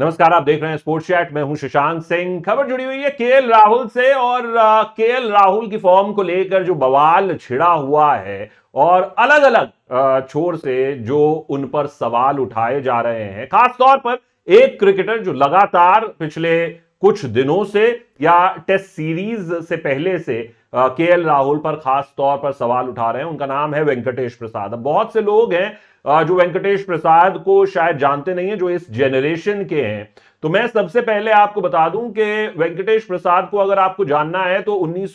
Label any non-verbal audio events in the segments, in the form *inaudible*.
नमस्कार आप देख रहे हैं स्पोर्ट्स चैट मैं हूं शशांक सिंह खबर जुड़ी हुई है के राहुल से और के राहुल की फॉर्म को लेकर जो बवाल छिड़ा हुआ है और अलग अलग छोर से जो उन पर सवाल उठाए जा रहे हैं खासतौर पर एक क्रिकेटर जो लगातार पिछले कुछ दिनों से या टेस्ट सीरीज से पहले से के एल राहुल पर खास तौर पर सवाल उठा रहे हैं उनका नाम है वेंकटेश प्रसाद अब बहुत से लोग हैं जो वेंकटेश प्रसाद को शायद जानते नहीं है जो इस जेनरेशन के हैं तो मैं सबसे पहले आपको बता दूं कि वेंकटेश प्रसाद को अगर आपको जानना है तो उन्नीस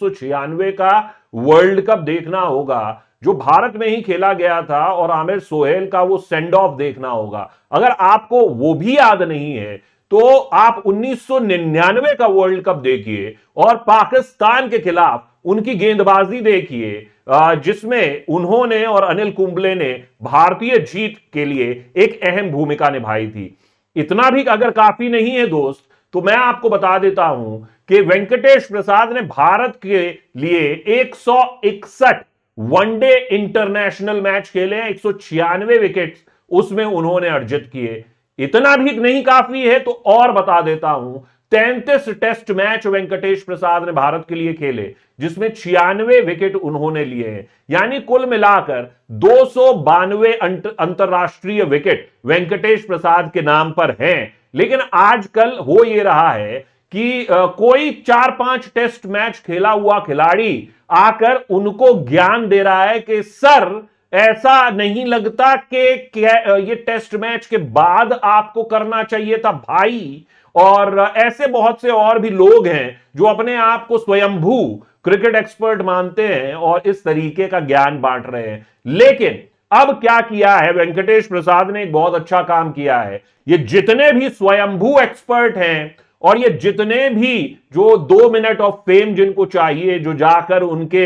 का वर्ल्ड कप देखना होगा जो भारत में ही खेला गया था और आमिर सोहेल का वो सेंड ऑफ देखना होगा अगर आपको वो भी याद नहीं है तो आप 1999 का वर्ल्ड कप देखिए और पाकिस्तान के खिलाफ उनकी गेंदबाजी देखिए जिसमें उन्होंने और अनिल कुंबले ने भारतीय जीत के लिए एक अहम भूमिका निभाई थी इतना भी अगर काफी नहीं है दोस्त तो मैं आपको बता देता हूं कि वेंकटेश प्रसाद ने भारत के लिए एक वनडे इंटरनेशनल मैच खेले एक विकेट उसमें उन्होंने अर्जित किए इतना भी नहीं काफी है तो और बता देता हूं तैतीस टेस्ट मैच वेंकटेश प्रसाद ने भारत के लिए खेले जिसमें छियानवे विकेट उन्होंने लिए हैं यानी कुल मिलाकर दो सौ अंतरराष्ट्रीय विकेट वेंकटेश प्रसाद के नाम पर हैं लेकिन आजकल हो ये रहा है कि कोई चार पांच टेस्ट मैच खेला हुआ खिलाड़ी आकर उनको ज्ञान दे रहा है कि सर ऐसा नहीं लगता कि ये टेस्ट मैच के बाद आपको करना चाहिए था भाई और ऐसे बहुत से और भी लोग हैं जो अपने आप को स्वयंभू क्रिकेट एक्सपर्ट मानते हैं और इस तरीके का ज्ञान बांट रहे हैं लेकिन अब क्या किया है वेंकटेश प्रसाद ने एक बहुत अच्छा काम किया है ये जितने भी स्वयंभू एक्सपर्ट हैं और ये जितने भी जो दो मिनट ऑफ फेम जिनको चाहिए जो जाकर उनके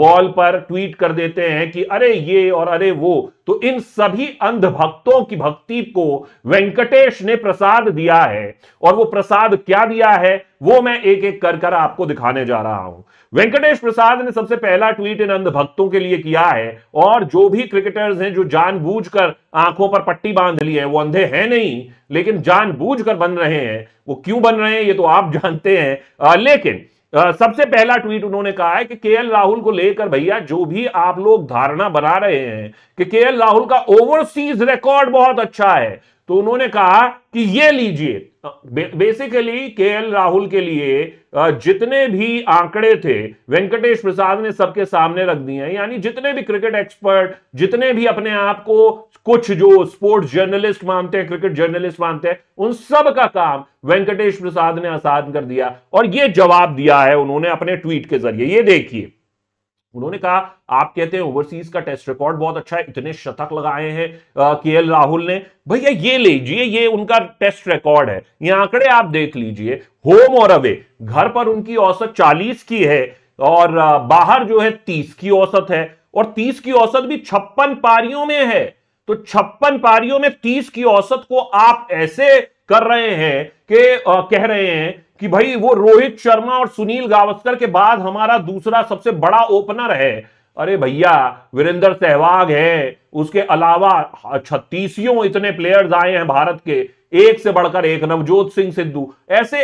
वॉल पर ट्वीट कर देते हैं कि अरे ये और अरे वो तो इन सभी अंध भक्तों की भक्ति को वेंकटेश ने प्रसाद दिया है और वो प्रसाद क्या दिया है वो मैं एक एक कर कर आपको दिखाने जा रहा हूं वेंकटेश प्रसाद ने सबसे पहला ट्वीट इन अंधभक्तों के लिए किया है और जो भी क्रिकेटर्स हैं जो जानबूझकर आंखों पर पट्टी बांध ली है वो अंधे हैं नहीं लेकिन जानबूझकर बन रहे हैं वो क्यों बन रहे हैं ये तो आप *laughs* जानते हैं आ, लेकिन आ, सबसे पहला ट्वीट उन्होंने कहा है कि के राहुल को लेकर भैया जो भी आप लोग धारणा बना रहे हैं कि के राहुल का ओवरसीज रिकॉर्ड बहुत अच्छा है तो उन्होंने कहा कि ये लीजिए बेसिकली के एल राहुल के लिए जितने भी आंकड़े थे वेंकटेश प्रसाद ने सबके सामने रख दिए हैं यानी जितने भी क्रिकेट एक्सपर्ट जितने भी अपने आप को कुछ जो स्पोर्ट्स जर्नलिस्ट मानते हैं क्रिकेट जर्नलिस्ट मानते हैं उन सब का काम वेंकटेश प्रसाद ने आसान कर दिया और यह जवाब दिया है उन्होंने अपने ट्वीट के जरिए ये देखिए उन्होंने कहा आप कहते हैं ओवरसीज का टेस्ट रिकॉर्ड बहुत अच्छा है इतने शतक लगाए हैं के एल राहुल ने भैया ये लीजिए ये उनका टेस्ट रिकॉर्ड है ये आंकड़े आप देख लीजिए होम और अवे घर पर उनकी औसत 40 की है और बाहर जो है 30 की औसत है और 30 की औसत भी छप्पन पारियों में है तो छप्पन पारियों में तीस की औसत को आप ऐसे कर रहे हैं कि कह रहे हैं कि भाई वो रोहित शर्मा और सुनील गावस्कर के बाद हमारा दूसरा सबसे बड़ा ओपनर है अरे भैया वीरेंद्र सहवाग है उसके अलावा हाँ, छत्तीसियों इतने प्लेयर्स आए हैं भारत के एक से बढ़कर एक नवजोत सिंह सिद्धू ऐसे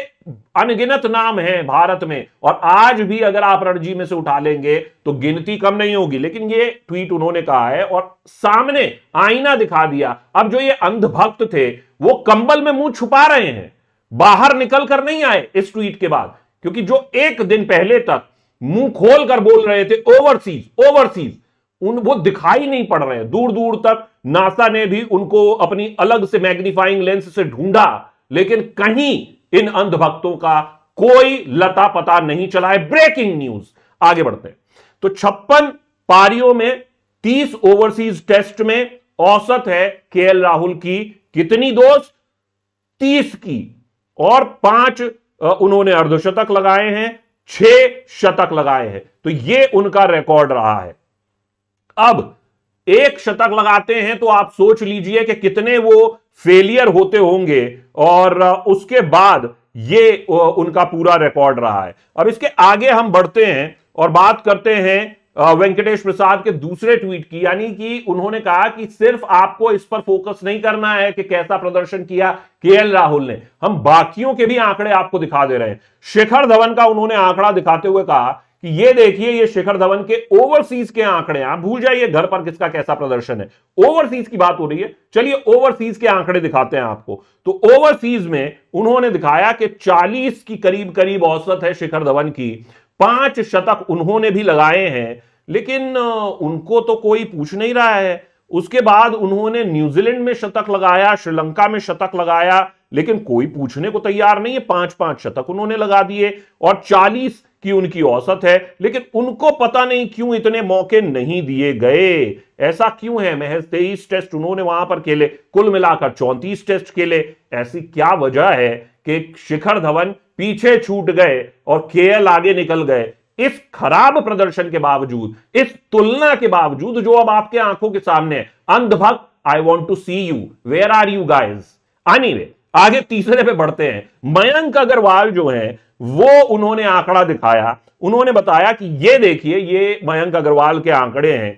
अनगिनत नाम हैं भारत में और आज भी अगर आप रणजी में से उठा लेंगे तो गिनती कम नहीं होगी लेकिन ये ट्वीट उन्होंने कहा है और सामने आईना दिखा दिया अब जो ये अंधभक्त थे वो कंबल में मुंह छुपा रहे हैं बाहर निकल कर नहीं आए इस ट्वीट के बाद क्योंकि जो एक दिन पहले तक मुंह खोल कर बोल रहे थे ओवरसीज ओवरसीज उन वो दिखाई नहीं पड़ रहे दूर दूर तक नासा ने भी उनको अपनी अलग से मैग्नीफाइंग लेंस से ढूंढा लेकिन कहीं इन अंधभक्तों का कोई लता पता नहीं चला है ब्रेकिंग न्यूज आगे बढ़ते हैं तो छप्पन पारियों में तीस ओवरसीज टेस्ट में औसत है के राहुल की कितनी दोस्त तीस की और पांच उन्होंने अर्धशतक लगाए हैं छह शतक लगाए हैं तो ये उनका रिकॉर्ड रहा है अब एक शतक लगाते हैं तो आप सोच लीजिए कि कितने वो फेलियर होते होंगे और उसके बाद ये उनका पूरा रिकॉर्ड रहा है अब इसके आगे हम बढ़ते हैं और बात करते हैं वेंकटेश प्रसाद के दूसरे ट्वीट की यानी कि उन्होंने कहा कि सिर्फ आपको इस पर फोकस नहीं करना है कि कैसा प्रदर्शन किया केएल राहुल ने हम बाकियों के भी आंकड़े आपको दिखा दे रहे हैं शेखर धवन का उन्होंने आंकड़ा दिखाते हुए कहा कि ये देखिए ये शेखर धवन के ओवरसीज के आंकड़े आप भूल जाइए घर पर किसका कैसा प्रदर्शन है ओवरसीज की बात हो रही है चलिए ओवरसीज के आंकड़े दिखाते हैं आपको तो ओवरसीज में उन्होंने दिखाया कि 40 की करीब करीब औसत है शिखर धवन की पांच शतक उन्होंने भी लगाए हैं लेकिन उनको तो कोई पूछ नहीं रहा है उसके बाद उन्होंने न्यूजीलैंड में शतक लगाया श्रीलंका में शतक लगाया लेकिन कोई पूछने को तैयार नहीं है पांच पांच शतक उन्होंने लगा दिए और चालीस की उनकी औसत है लेकिन उनको पता नहीं क्यों इतने मौके नहीं दिए गए ऐसा क्यों है महज तेईस टेस्ट उन्होंने वहां पर खेले कुल मिलाकर चौंतीस टेस्ट खेले ऐसी क्या वजह है कि शिखर धवन पीछे छूट गए और के आगे निकल गए इस खराब प्रदर्शन के बावजूद इस तुलना के बावजूद जो अब आपके आंखों के सामने अंधभक्त I want to see you where are you guys वे आगे तीसरे पे बढ़ते हैं मयंक अग्रवाल जो है वो उन्होंने आंकड़ा दिखाया उन्होंने बताया कि ये देखिए ये मयंक अग्रवाल के आंकड़े हैं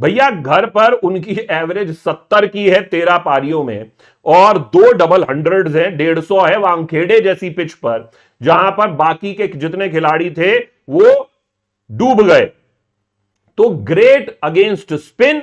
भैया घर पर उनकी एवरेज सत्तर की है तेरह पारियों में और दो डबल हंड्रेड है डेढ़ सौ है वांगखेड़े जैसी पिच पर जहां पर बाकी के जितने खिलाड़ी थे वो डूब गए तो ग्रेट अगेंस्ट स्पिन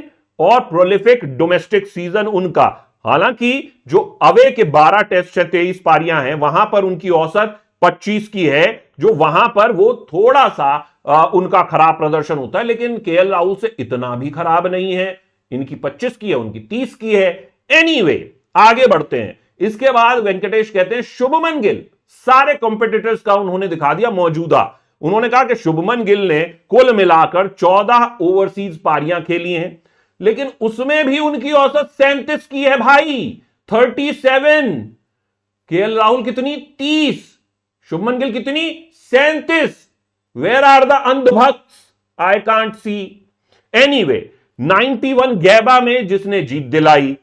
और प्रोलिफिक डोमेस्टिक सीजन उनका हालांकि जो अवे के 12 टेस्ट है तेईस पारियां हैं वहां पर उनकी औसत 25 की है जो वहां पर वो थोड़ा सा आ, उनका खराब प्रदर्शन होता है लेकिन के एल राहुल से इतना भी खराब नहीं है इनकी 25 की है उनकी 30 की है एनी anyway, आगे बढ़ते हैं इसके बाद वेंकटेश कहते हैं शुभमन गिल सारे कॉम्पिटिटर्स का उन्होंने दिखा दिया मौजूदा उन्होंने कहा कि शुभमन गिल ने कुल मिलाकर 14 ओवरसीज पारियां खेली हैं लेकिन उसमें भी उनकी औसत सैंतीस की है भाई 37 एल राहुल कितनी 30 शुभमन गिल कितनी सैंतीस वेर आर द अंधभक्त I can't see any way ninety one Gabba में जिसने जीत दिलाई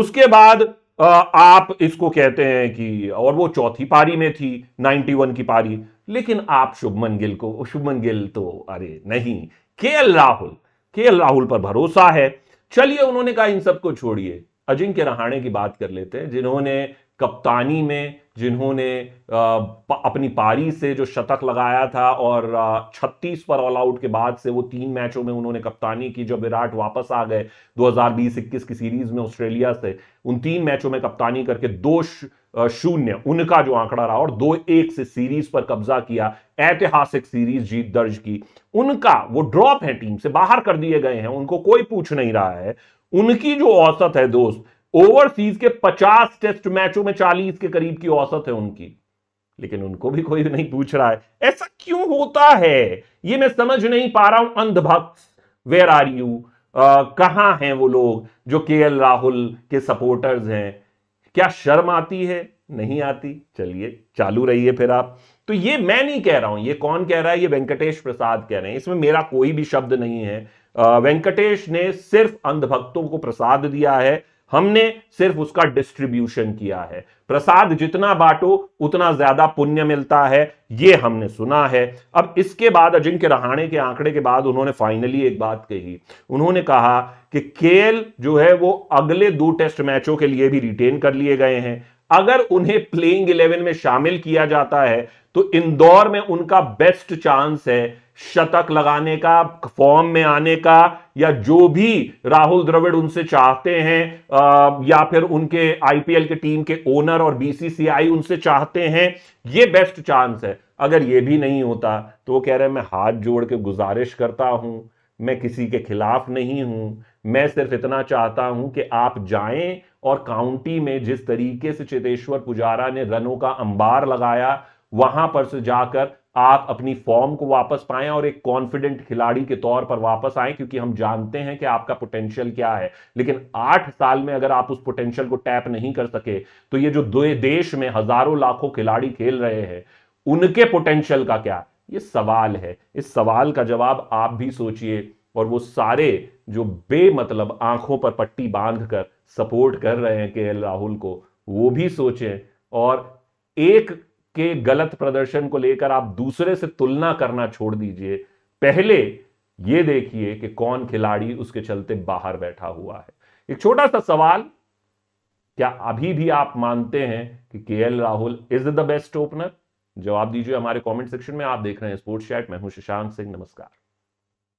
उसके बाद आप इसको कहते हैं कि और वो चौथी पारी में थी 91 की पारी लेकिन आप शुभमन गिल को शुभमन गिल तो अरे नहीं के एल राहुल के एल राहुल पर भरोसा है चलिए उन्होंने कहा इन सबको छोड़िए अजिंक्य रहाणे की बात कर लेते हैं जिन्होंने कप्तानी में जिन्होंने अपनी पारी से जो शतक लगाया था और 36 पर ऑल आउट के बाद से वो तीन मैचों में उन्होंने कप्तानी की जब विराट वापस आ गए 2020-21 की सीरीज में ऑस्ट्रेलिया से उन तीन मैचों में कप्तानी करके दो शून्य उनका जो आंकड़ा रहा और दो एक से सीरीज पर कब्जा किया ऐतिहासिक सीरीज जीत दर्ज की उनका वो ड्रॉप है टीम से बाहर कर दिए गए हैं उनको कोई पूछ नहीं रहा है उनकी जो औसत है दोस्त ओवरसीज के 50 टेस्ट मैचों में 40 के करीब की औसत है उनकी लेकिन उनको भी कोई नहीं पूछ रहा है ऐसा क्यों होता है ये मैं समझ नहीं पा रहा हूं अंधभक्त वेयर आर यू कहां हैं वो लोग जो के एल राहुल के सपोर्टर्स हैं क्या शर्म आती है नहीं आती चलिए चालू रहिए फिर आप तो ये मैं नहीं कह रहा हूं ये कौन कह रहा है ये वेंकटेश प्रसाद कह रहे हैं इसमें मेरा कोई भी शब्द नहीं है वेंकटेश ने सिर्फ अंधभक्तों को प्रसाद दिया है हमने सिर्फ उसका डिस्ट्रीब्यूशन किया है प्रसाद जितना बांटो उतना ज्यादा पुण्य मिलता है ये हमने सुना है अब इसके बाद अजिंक्य रहाणे के आंकड़े के बाद उन्होंने फाइनली एक बात कही उन्होंने कहा कि केएल जो है वो अगले दो टेस्ट मैचों के लिए भी रिटेन कर लिए गए हैं अगर उन्हें प्लेइंग इलेवन में शामिल किया जाता है तो इंदौर में उनका बेस्ट चांस है शतक लगाने का फॉर्म में आने का या जो भी राहुल द्रविड़ उनसे चाहते हैं या फिर उनके आईपीएल के टीम के ओनर और बीसीसीआई उनसे चाहते हैं ये बेस्ट चांस है अगर ये भी नहीं होता तो वो कह रहे हैं मैं हाथ जोड़ के गुजारिश करता हूं मैं किसी के खिलाफ नहीं हूं मैं सिर्फ इतना चाहता हूं कि आप जाएं और काउंटी में जिस तरीके से चेतेश्वर पुजारा ने रनों का अंबार लगाया वहां पर से जाकर आप अपनी फॉर्म को वापस पाए और एक कॉन्फिडेंट खिलाड़ी के तौर पर वापस आए क्योंकि हम जानते हैं कि आपका पोटेंशियल क्या है लेकिन आठ साल में अगर आप उस पोटेंशियल को टैप नहीं कर सके तो ये जो दो देश में हजारों लाखों खिलाड़ी खेल रहे हैं उनके पोटेंशियल का क्या ये सवाल है इस सवाल का जवाब आप भी सोचिए और वो सारे जो बेमतलब आंखों पर पट्टी बांध कर सपोर्ट कर रहे हैं के राहुल को वो भी सोचें और एक के गलत प्रदर्शन को लेकर आप दूसरे से तुलना करना छोड़ दीजिए पहले यह देखिए कि कौन खिलाड़ी उसके चलते बाहर बैठा हुआ है एक छोटा सा सवाल क्या अभी भी आप मानते हैं कि K L Rahul is the best opener जवाब दीजिए हमारे कमेंट सेक्शन में आप देख रहे हैं स्पोर्ट्स चैट मैं हूं शशांक सिंह नमस्कार